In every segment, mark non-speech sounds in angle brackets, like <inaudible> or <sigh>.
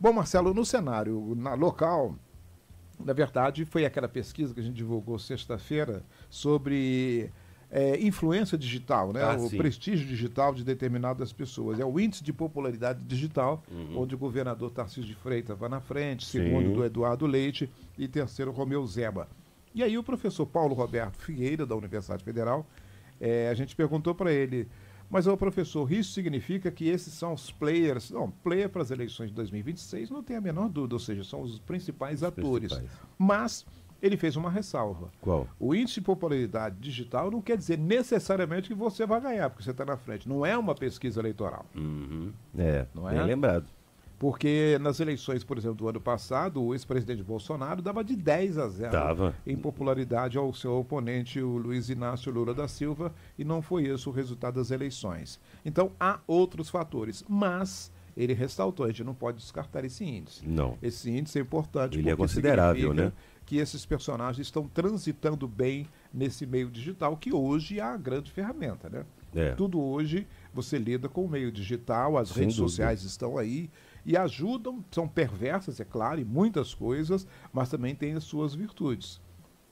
Bom, Marcelo, no cenário na local, na verdade, foi aquela pesquisa que a gente divulgou sexta-feira sobre é, influência digital, né? Ah, o sim. prestígio digital de determinadas pessoas. É o índice de popularidade digital, uhum. onde o governador Tarcísio de Freitas vai na frente, sim. segundo do Eduardo Leite e terceiro Romeu Zeba. E aí o professor Paulo Roberto Figueira, da Universidade Federal, é, a gente perguntou para ele mas, ô professor, isso significa que esses são os players. Não, player para as eleições de 2026 não tem a menor dúvida, ou seja, são os principais os atores. Principais. Mas ele fez uma ressalva. Qual? O índice de popularidade digital não quer dizer necessariamente que você vai ganhar, porque você está na frente. Não é uma pesquisa eleitoral. Uhum. É, não é? bem lembrado. Porque nas eleições, por exemplo, do ano passado, o ex-presidente Bolsonaro dava de 10 a 0 Dava. em popularidade ao seu oponente, o Luiz Inácio Lula da Silva, e não foi esse o resultado das eleições. Então, há outros fatores, mas ele ressaltou, a gente não pode descartar esse índice. Não. Esse índice é importante. Ele é considerável, né? Que esses personagens estão transitando bem nesse meio digital, que hoje é a grande ferramenta, né? É. Tudo hoje você lida com o meio digital, as Sem redes dúvida. sociais estão aí e ajudam, são perversas, é claro, e muitas coisas, mas também têm as suas virtudes.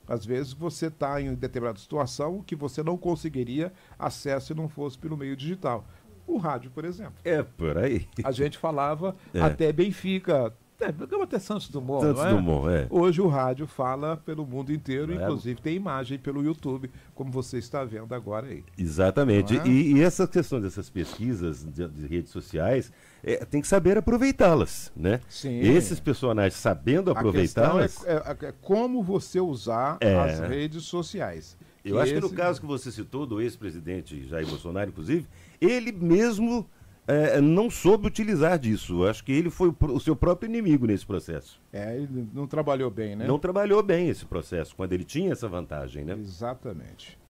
Às vezes você está em determinada situação que você não conseguiria acesso se não fosse pelo meio digital. O rádio, por exemplo. É, por aí. A gente falava <laughs> é. até Benfica, é, programa até Santos Dumont. Santos é? Dumont, é. Hoje o rádio fala pelo mundo inteiro, é. inclusive tem imagem pelo YouTube, como você está vendo agora aí. Exatamente. É? E, e, essa questão dessas pesquisas de, de redes sociais, é, tem que saber aproveitá-las, né? Sim. Esses personagens sabendo aproveitá-las. É, é, é, como você usar as redes sociais. Eu acho esse... que no caso que você citou, do ex-presidente Jair Bolsonaro, inclusive, ele mesmo é, é, não soube utilizar disso. Acho que ele foi o, o, seu próprio inimigo nesse processo. É, ele não trabalhou bem, né? Não trabalhou bem esse processo, quando ele tinha essa vantagem, né? Exatamente.